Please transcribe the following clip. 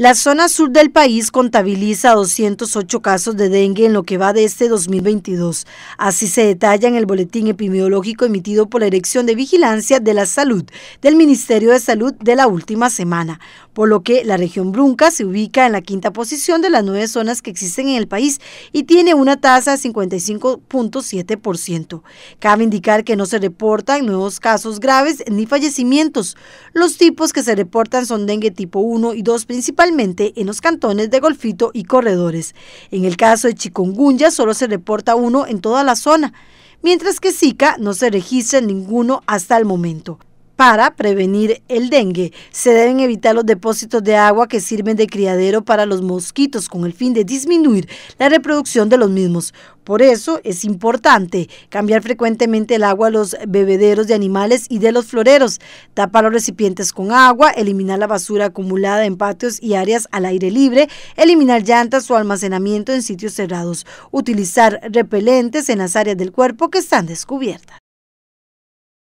La zona sur del país contabiliza 208 casos de dengue en lo que va de este 2022. Así se detalla en el boletín epidemiológico emitido por la Dirección de Vigilancia de la Salud del Ministerio de Salud de la última semana, por lo que la región Brunca se ubica en la quinta posición de las nueve zonas que existen en el país y tiene una tasa de 55.7%. Cabe indicar que no se reportan nuevos casos graves ni fallecimientos. Los tipos que se reportan son dengue tipo 1 y 2 principales en los cantones de Golfito y Corredores. En el caso de chikungunya solo se reporta uno en toda la zona, mientras que Sica no se registra ninguno hasta el momento para prevenir el dengue. Se deben evitar los depósitos de agua que sirven de criadero para los mosquitos con el fin de disminuir la reproducción de los mismos. Por eso es importante cambiar frecuentemente el agua a los bebederos de animales y de los floreros, tapar los recipientes con agua, eliminar la basura acumulada en patios y áreas al aire libre, eliminar llantas o almacenamiento en sitios cerrados, utilizar repelentes en las áreas del cuerpo que están descubiertas.